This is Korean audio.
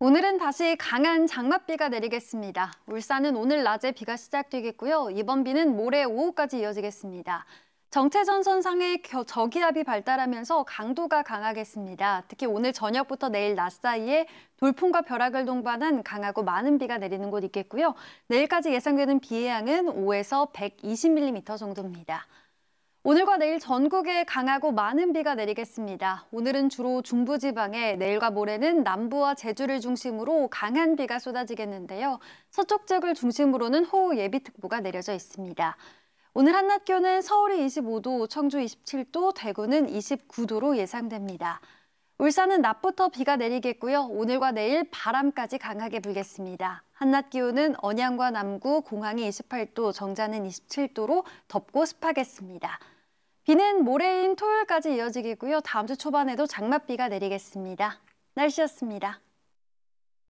오늘은 다시 강한 장맛비가 내리겠습니다. 울산은 오늘 낮에 비가 시작되겠고요. 이번 비는 모레 오후까지 이어지겠습니다. 정체전선상의 저기압이 발달하면서 강도가 강하겠습니다. 특히 오늘 저녁부터 내일 낮 사이에 돌풍과 벼락을 동반한 강하고 많은 비가 내리는 곳 있겠고요. 내일까지 예상되는 비의 양은 5에서 120mm 정도입니다. 오늘과 내일 전국에 강하고 많은 비가 내리겠습니다. 오늘은 주로 중부지방에 내일과 모레는 남부와 제주를 중심으로 강한 비가 쏟아지겠는데요. 서쪽 지역을 중심으로는 호우 예비특보가 내려져 있습니다. 오늘 한낮 기온은 서울이 25도, 청주 27도, 대구는 29도로 예상됩니다. 울산은 낮부터 비가 내리겠고요. 오늘과 내일 바람까지 강하게 불겠습니다. 한낮 기온은 언양과 남구, 공항이 28도, 정자는 27도로 덥고 습하겠습니다. 비는 모레인 토요일까지 이어지겠고요. 다음 주 초반에도 장맛비가 내리겠습니다. 날씨였습니다.